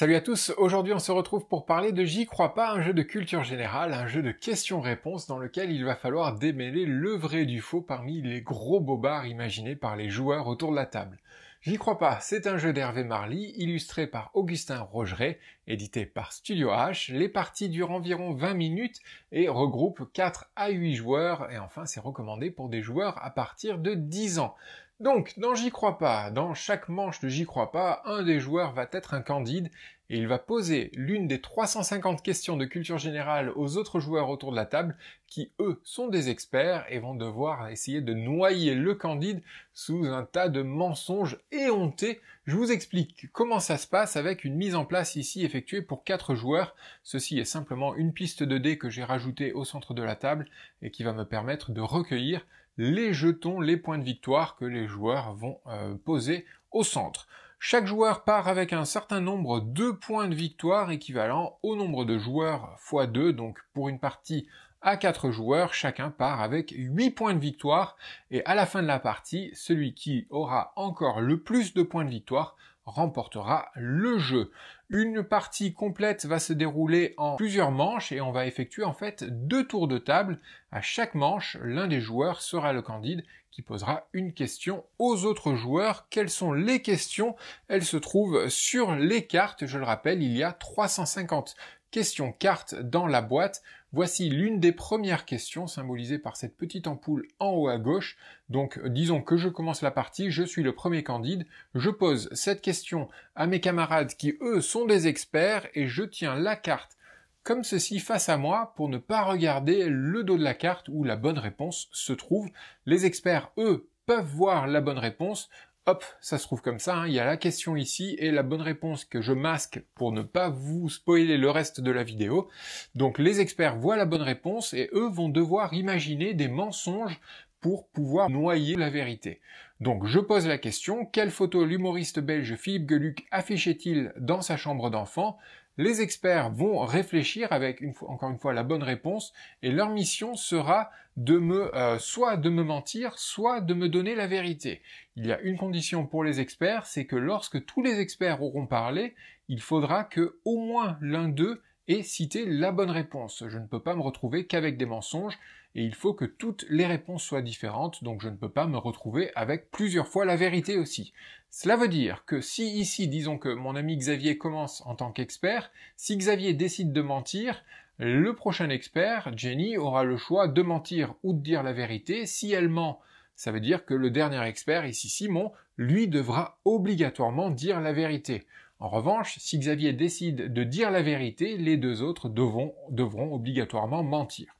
Salut à tous, aujourd'hui on se retrouve pour parler de J'y crois pas, un jeu de culture générale, un jeu de questions-réponses dans lequel il va falloir démêler le vrai du faux parmi les gros bobards imaginés par les joueurs autour de la table. J'y crois pas, c'est un jeu d'Hervé Marly, illustré par Augustin Rogeret, édité par Studio H. Les parties durent environ 20 minutes et regroupent 4 à 8 joueurs et enfin c'est recommandé pour des joueurs à partir de 10 ans. Donc, dans J'y crois pas, dans chaque manche de J'y crois pas, un des joueurs va être un candide et il va poser l'une des 350 questions de culture générale aux autres joueurs autour de la table qui, eux, sont des experts et vont devoir essayer de noyer le candide sous un tas de mensonges éhontés. Je vous explique comment ça se passe avec une mise en place ici effectuée pour 4 joueurs. Ceci est simplement une piste de dés que j'ai rajoutée au centre de la table et qui va me permettre de recueillir les jetons, les points de victoire que les joueurs vont euh, poser au centre. Chaque joueur part avec un certain nombre de points de victoire équivalent au nombre de joueurs x 2, donc pour une partie à 4 joueurs, chacun part avec 8 points de victoire, et à la fin de la partie, celui qui aura encore le plus de points de victoire remportera le jeu. Une partie complète va se dérouler en plusieurs manches et on va effectuer en fait deux tours de table. À chaque manche, l'un des joueurs sera le candidat qui posera une question aux autres joueurs. Quelles sont les questions Elles se trouvent sur les cartes. Je le rappelle, il y a 350 questions cartes dans la boîte. Voici l'une des premières questions symbolisées par cette petite ampoule en haut à gauche. Donc disons que je commence la partie, je suis le premier candide, je pose cette question à mes camarades qui eux sont des experts et je tiens la carte comme ceci face à moi pour ne pas regarder le dos de la carte où la bonne réponse se trouve. Les experts, eux, peuvent voir la bonne réponse hop, ça se trouve comme ça, hein. il y a la question ici et la bonne réponse que je masque pour ne pas vous spoiler le reste de la vidéo. Donc les experts voient la bonne réponse et eux vont devoir imaginer des mensonges pour pouvoir noyer la vérité. Donc je pose la question, quelle photo l'humoriste belge Philippe Geluc affichait-il dans sa chambre d'enfant Les experts vont réfléchir avec encore une fois la bonne réponse et leur mission sera de me euh, soit de me mentir, soit de me donner la vérité. Il y a une condition pour les experts, c'est que lorsque tous les experts auront parlé, il faudra que au moins l'un d'eux et citer la bonne réponse. Je ne peux pas me retrouver qu'avec des mensonges et il faut que toutes les réponses soient différentes, donc je ne peux pas me retrouver avec plusieurs fois la vérité aussi. Cela veut dire que si ici, disons que mon ami Xavier commence en tant qu'expert, si Xavier décide de mentir, le prochain expert, Jenny, aura le choix de mentir ou de dire la vérité. Si elle ment, ça veut dire que le dernier expert, ici Simon, lui devra obligatoirement dire la vérité. En revanche, si Xavier décide de dire la vérité, les deux autres devront, devront obligatoirement mentir.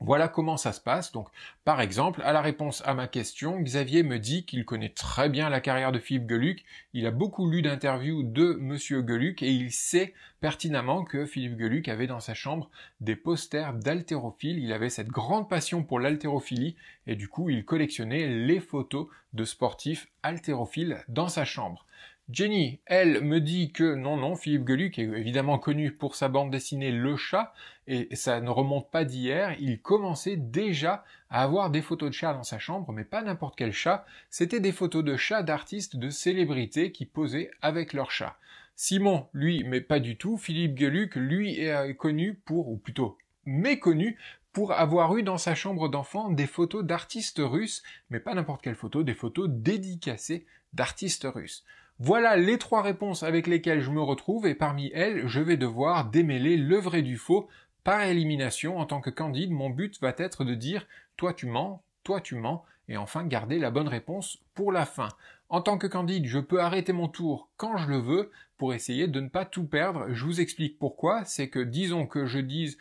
Voilà comment ça se passe. Donc, par exemple, à la réponse à ma question, Xavier me dit qu'il connaît très bien la carrière de Philippe Geluc. Il a beaucoup lu d'interviews de Monsieur Geluc et il sait pertinemment que Philippe Geluc avait dans sa chambre des posters d'haltérophiles. Il avait cette grande passion pour l'haltérophilie et du coup, il collectionnait les photos de sportifs altérophiles dans sa chambre. Jenny, elle, me dit que non, non, Philippe Geluc est évidemment connu pour sa bande dessinée Le Chat, et ça ne remonte pas d'hier, il commençait déjà à avoir des photos de chats dans sa chambre, mais pas n'importe quel chat, c'était des photos de chats d'artistes, de célébrités qui posaient avec leurs chats. Simon, lui, mais pas du tout, Philippe Geluc, lui, est euh, connu pour, ou plutôt méconnu pour avoir eu dans sa chambre d'enfant des photos d'artistes russes, mais pas n'importe quelle photo, des photos dédicacées d'artistes russes. Voilà les trois réponses avec lesquelles je me retrouve et parmi elles, je vais devoir démêler le vrai du faux par élimination. En tant que candide, mon but va être de dire toi tu mens, toi tu mens et enfin garder la bonne réponse pour la fin. En tant que candide, je peux arrêter mon tour quand je le veux pour essayer de ne pas tout perdre. Je vous explique pourquoi. C'est que disons que je dise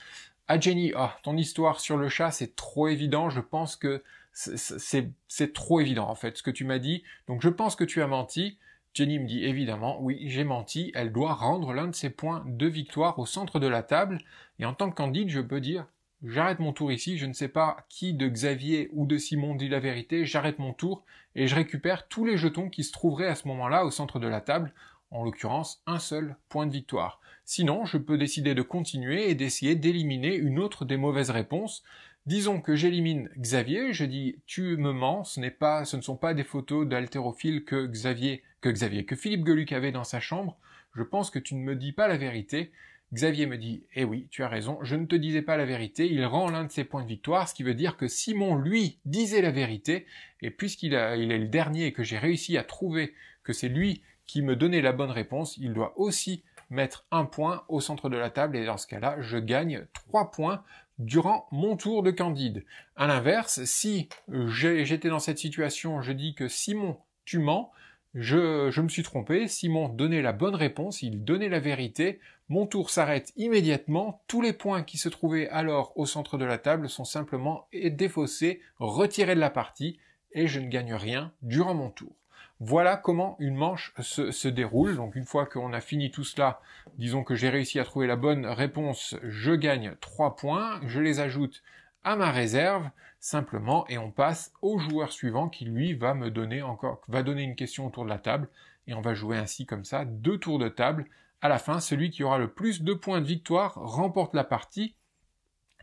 à Jenny, ah, ton histoire sur le chat, c'est trop évident. Je pense que c'est trop évident en fait ce que tu m'as dit. Donc je pense que tu as menti. Jenny me dit évidemment oui, j'ai menti, elle doit rendre l'un de ses points de victoire au centre de la table, et en tant que candide, je peux dire j'arrête mon tour ici, je ne sais pas qui de Xavier ou de Simon dit la vérité, j'arrête mon tour et je récupère tous les jetons qui se trouveraient à ce moment-là au centre de la table, en l'occurrence un seul point de victoire. Sinon, je peux décider de continuer et d'essayer d'éliminer une autre des mauvaises réponses, Disons que j'élimine Xavier, je dis tu me mens, ce n'est pas, ce ne sont pas des photos d'altérophiles que Xavier, que Xavier, que Philippe Geluc avait dans sa chambre. Je pense que tu ne me dis pas la vérité. Xavier me dit eh oui, tu as raison, je ne te disais pas la vérité. Il rend l'un de ses points de victoire, ce qui veut dire que Simon lui disait la vérité. Et puisqu'il est le dernier et que j'ai réussi à trouver que c'est lui qui me donnait la bonne réponse, il doit aussi mettre un point au centre de la table et dans ce cas-là, je gagne 3 points durant mon tour de Candide. À l'inverse, si j'étais dans cette situation, je dis que Simon, tu mens, je, je, me suis trompé, Simon donnait la bonne réponse, il donnait la vérité, mon tour s'arrête immédiatement, tous les points qui se trouvaient alors au centre de la table sont simplement défaussés, retirés de la partie, et je ne gagne rien durant mon tour. Voilà comment une manche se, se déroule. Donc une fois qu'on a fini tout cela, disons que j'ai réussi à trouver la bonne réponse, je gagne 3 points, je les ajoute à ma réserve simplement et on passe au joueur suivant qui lui va me donner encore va donner une question autour de la table et on va jouer ainsi comme ça deux tours de table à la fin celui qui aura le plus de points de victoire remporte la partie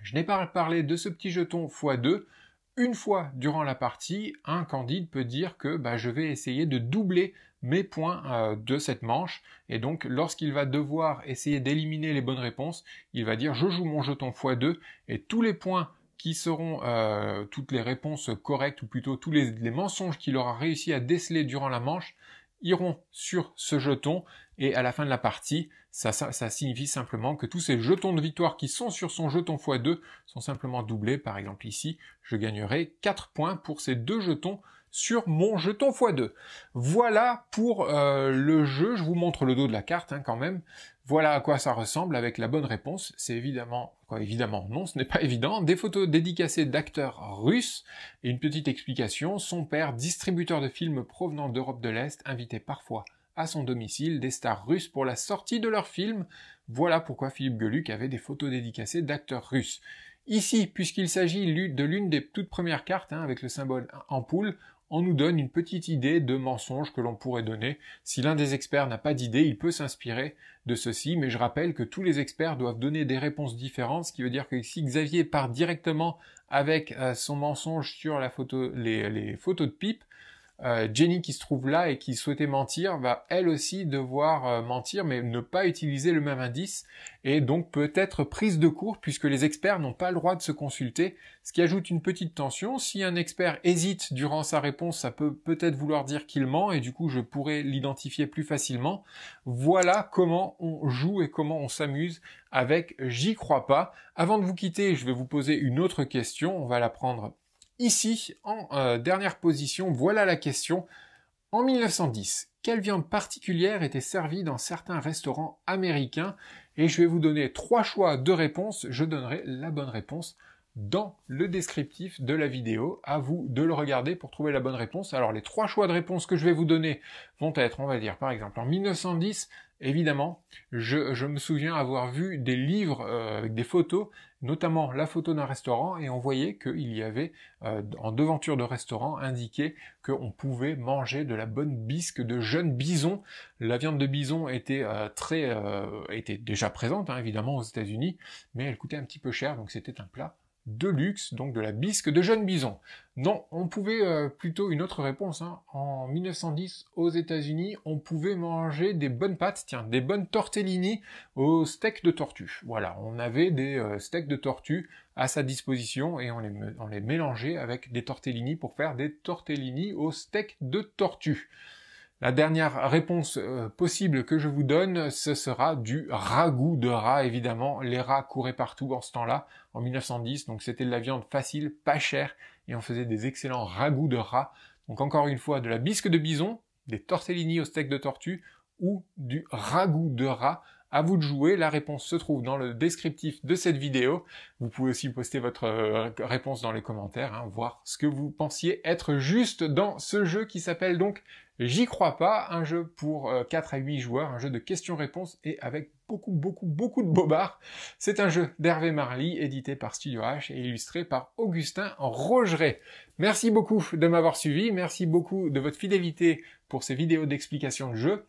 je n'ai pas parlé de ce petit jeton x2 une fois durant la partie, un candide peut dire que bah, je vais essayer de doubler mes points euh, de cette manche. Et donc, lorsqu'il va devoir essayer d'éliminer les bonnes réponses, il va dire je joue mon jeton x2 et tous les points qui seront euh, toutes les réponses correctes, ou plutôt tous les mensonges qu'il aura réussi à déceler durant la manche, iront sur ce jeton et à la fin de la partie, ça, signifie simplement que tous ces jetons de victoire qui sont sur son jeton x2 sont simplement doublés. Par exemple ici, je gagnerai 4 points pour ces deux jetons sur mon jeton x2. Voilà pour euh, le jeu, je vous montre le dos de la carte hein, quand même. Voilà à quoi ça ressemble avec la bonne réponse. C'est évidemment, quoi, évidemment, non, ce n'est pas évident. Des photos dédicacées d'acteurs russes et une petite explication. Son père, distributeur de films provenant d'Europe de l'Est, invitait parfois à son domicile des stars russes pour la sortie de leurs films. Voilà pourquoi Philippe Geluc avait des photos dédicacées d'acteurs russes. Ici, puisqu'il s'agit de l'une des toutes premières cartes hein, avec le symbole ampoule, on nous donne une petite idée de mensonge que l'on pourrait donner. Si l'un des experts n'a pas d'idée, il peut s'inspirer de ceci, mais je rappelle que tous les experts doivent donner des réponses différentes, ce qui veut dire que si Xavier part directement avec euh, son mensonge sur la photo, les, les photos de pipe, euh, Jenny qui se trouve là et qui souhaitait mentir va elle aussi devoir euh, mentir mais ne pas utiliser le même indice et donc peut être prise de court puisque les experts n'ont pas le droit de se consulter, ce qui ajoute une petite tension. Si un expert hésite durant sa réponse, ça peut peut-être vouloir dire qu'il ment et du coup je pourrais l'identifier plus facilement. Voilà comment on joue et comment on s'amuse avec J'y crois pas. Avant de vous quitter, je vais vous poser une autre question, on va la prendre Ici, en euh, dernière position, voilà la question. En 1910, quelle viande particulière était servie dans certains restaurants américains Et je vais vous donner trois choix de réponses. Je donnerai la bonne réponse dans le descriptif de la vidéo. À vous de le regarder pour trouver la bonne réponse. Alors les trois choix de réponse que je vais vous donner vont être, on va dire par exemple, en 1910, évidemment, je, me souviens avoir vu des livres euh, avec des photos, notamment la photo d'un restaurant, et on voyait qu'il y avait euh, en devanture de restaurant indiqué qu'on pouvait manger de la bonne bisque de jeunes bison. La viande de bison était euh, très était déjà présente hein, évidemment aux États-Unis, mais elle coûtait un petit peu cher, donc c'était un plat de luxe, donc de la bisque de jeunes bison. Non, on pouvait euh, plutôt une autre réponse. Hein. En 1910, aux États-Unis, on pouvait manger des bonnes pâtes, tiens, des bonnes tortellini au steak de tortue. Voilà, on avait des euh, steaks de tortue à sa disposition et on les, on les mélangeait avec des tortellini pour faire des tortellini au steak de tortue. La dernière réponse euh, possible que je vous donne, ce sera du ragoût de rat, évidemment. Les rats couraient partout en ce temps-là, en 1910, donc c'était de la viande facile, pas chère, et on faisait des excellents ragoûts de rat. Donc encore une fois, de la bisque de bison, des tortellini au steak de tortue, ou du ragoût de rat à vous de jouer, la réponse se trouve dans le descriptif de cette vidéo. Vous pouvez aussi poster votre euh, réponse dans les commentaires, hein, voir ce que vous pensiez être juste dans ce jeu qui s'appelle donc J'y crois pas, un jeu pour 4 euh, à 8 joueurs, un jeu de questions-réponses et avec beaucoup, beaucoup, beaucoup de bobards. C'est un jeu d'Hervé Marly, édité par Studio H et illustré par Augustin Rogeret. Merci beaucoup de m'avoir suivi, merci beaucoup de votre fidélité pour ces vidéos d'explication de jeu.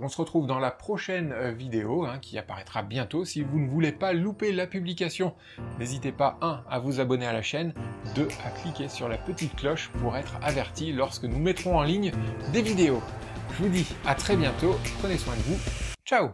On se retrouve dans la prochaine euh, vidéo hein, qui apparaîtra bientôt. Si vous ne voulez pas louper la publication, n'hésitez pas 1 à vous abonner à la chaîne, 2 à cliquer sur la petite cloche pour être averti lorsque nous mettrons en ligne des vidéos. Je vous dis à très bientôt, prenez soin de vous, ciao